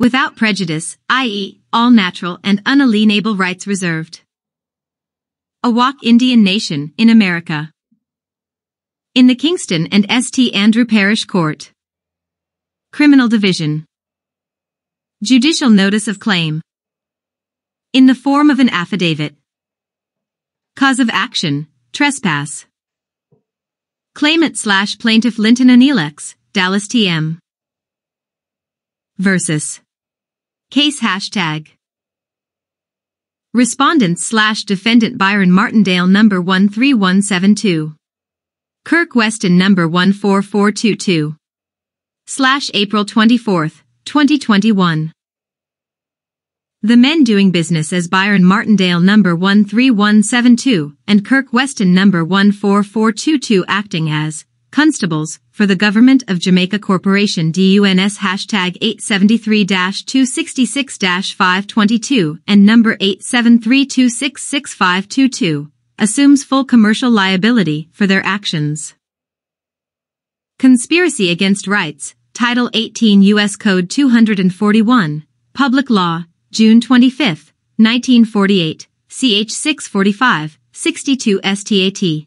without prejudice, i.e., all natural and unalienable rights reserved. Awak Indian Nation in America. In the Kingston and St. Andrew Parish Court. Criminal Division. Judicial Notice of Claim. In the form of an affidavit. Cause of action, trespass. Claimant slash plaintiff Linton Anilex, Dallas TM. Versus. Case hashtag. Respondent slash defendant Byron Martindale number 13172. Kirk Weston number 14422. Slash April 24th, 2021. The men doing business as Byron Martindale number 13172 and Kirk Weston number 14422 acting as Constables, for the Government of Jamaica Corporation DUNS hashtag 873-266-522 and number 873266522, assumes full commercial liability for their actions. Conspiracy Against Rights, Title 18 U.S. Code 241, Public Law, June 25, 1948, CH 645, 62 STAT.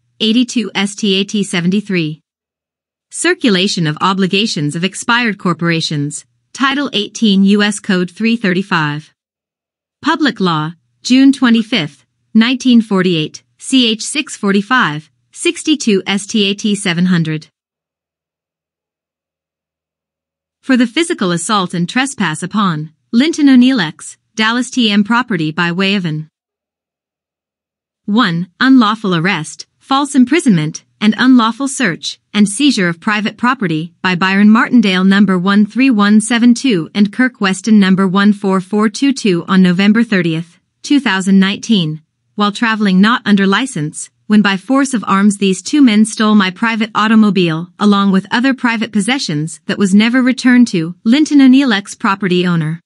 82 STAT 73. Circulation of Obligations of Expired Corporations, Title 18 U.S. Code 335. Public Law, June 25, 1948, CH 645, 62 STAT 700. For the physical assault and trespass upon Linton O'Neill X, Dallas TM property by way of an 1. Unlawful arrest, False Imprisonment, and Unlawful Search and Seizure of Private Property by Byron Martindale No. 13172 and Kirk Weston No. 14422 on November 30, 2019, while traveling not under license, when by force of arms these two men stole my private automobile, along with other private possessions that was never returned to Linton O'Neill ex-property owner.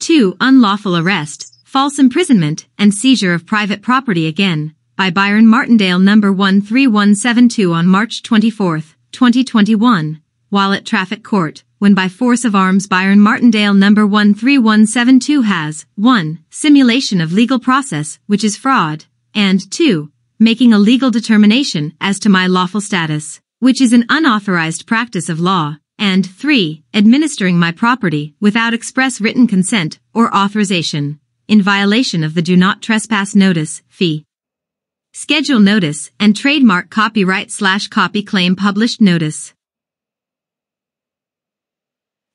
2. Unlawful arrest, false imprisonment, and seizure of private property again, by Byron Martindale number 13172 on March 24, 2021, while at traffic court, when by force of arms Byron Martindale number 13172 has, 1. Simulation of legal process, which is fraud, and 2. Making a legal determination as to my lawful status, which is an unauthorized practice of law, and 3. Administering my property without express written consent or authorization, in violation of the do not trespass notice, fee. Schedule notice and trademark copyright slash copy claim published notice.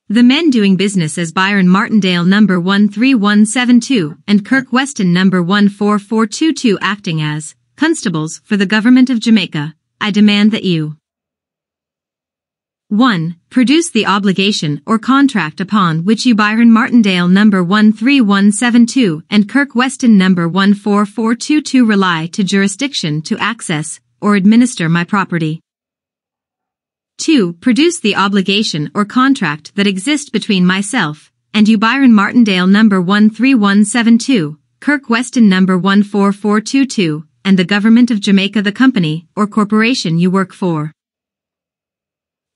The men doing business as Byron Martindale number 13172 and Kirk Weston number 14422 acting as constables for the government of Jamaica. I demand that you 1. Produce the obligation or contract upon which you Byron Martindale number 13172 and Kirk Weston number 14422 rely to jurisdiction to access or administer my property. 2. Produce the obligation or contract that exist between myself and you Byron Martindale number 13172, Kirk Weston number 14422, and the Government of Jamaica the company or corporation you work for.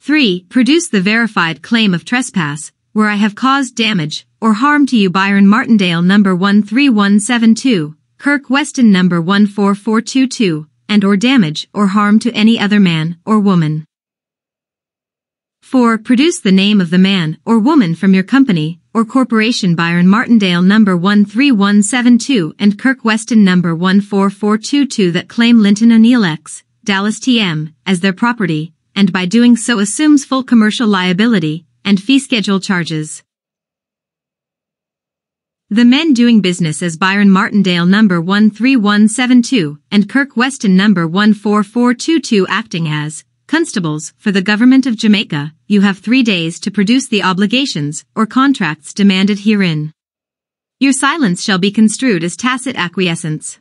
3. Produce the verified claim of trespass, where I have caused damage or harm to you Byron Martindale number 13172, Kirk Weston number 14422, and or damage or harm to any other man or woman. 4. Produce the name of the man or woman from your company or corporation Byron Martindale number 13172 and Kirk Weston number 14422 that claim Linton O'Neill X, Dallas TM, as their property, and by doing so assumes full commercial liability and fee schedule charges. The men doing business as Byron Martindale number 13172 and Kirk Weston number 14422 acting as constables for the government of Jamaica, you have three days to produce the obligations or contracts demanded herein. Your silence shall be construed as tacit acquiescence.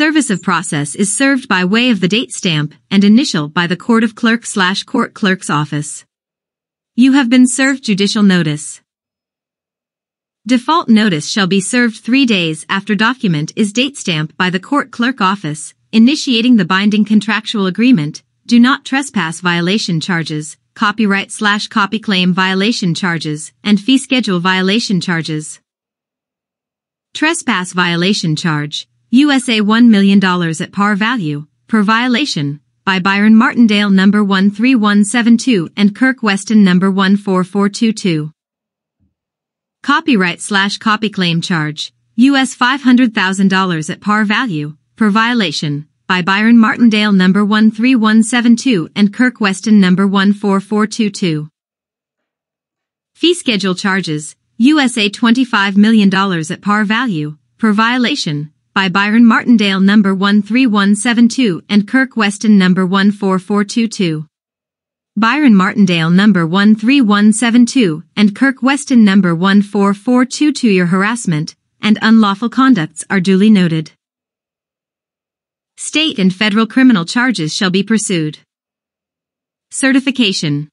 Service of process is served by way of the date stamp and initial by the Court of Clerk slash Court Clerk's office. You have been served judicial notice. Default notice shall be served three days after document is date stamped by the Court Clerk office, initiating the binding contractual agreement, do not trespass violation charges, copyright slash copy claim violation charges, and fee schedule violation charges. Trespass violation charge USA $1 million at par value, per violation, by Byron Martindale number 13172 and Kirk Weston number 14422. Copyright slash copy claim charge, US $500,000 at par value, per violation, by Byron Martindale number 13172 and Kirk Weston number 14422. Fee schedule charges, USA $25 million at par value, per violation, by Byron Martindale number 13172 and Kirk Weston number 14422. Byron Martindale number 13172 and Kirk Weston number 14422 your harassment and unlawful conducts are duly noted. State and federal criminal charges shall be pursued. Certification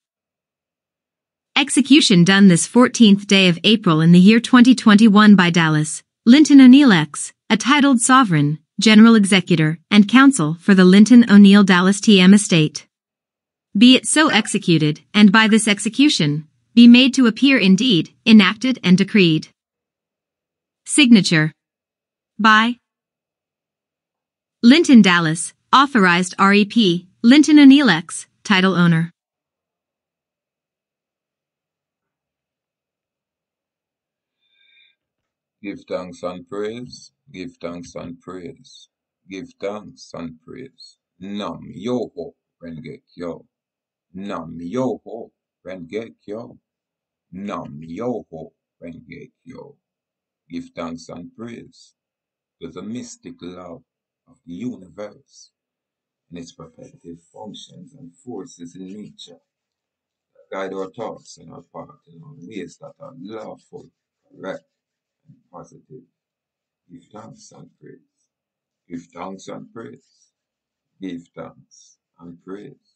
Execution done this 14th day of April in the year 2021 by Dallas, Linton O'Neill X, a titled sovereign, general executor, and counsel for the Linton O'Neill Dallas TM estate. Be it so executed, and by this execution, be made to appear indeed, enacted and decreed. Signature. By Linton Dallas, authorized REP, Linton O'Neill X, title owner. Give thanks and praise. Give thanks and praise. Give thanks and praise. Nam Yoho kyo. Nam Yoho kyo. Nam Yoho kyo. Give thanks and praise to the mystic love of the universe and its protective functions and forces in nature that guide our thoughts and our path in ways that are lawful, correct, positive. Give thanks and praise. Give thanks and praise. Give thanks and praise.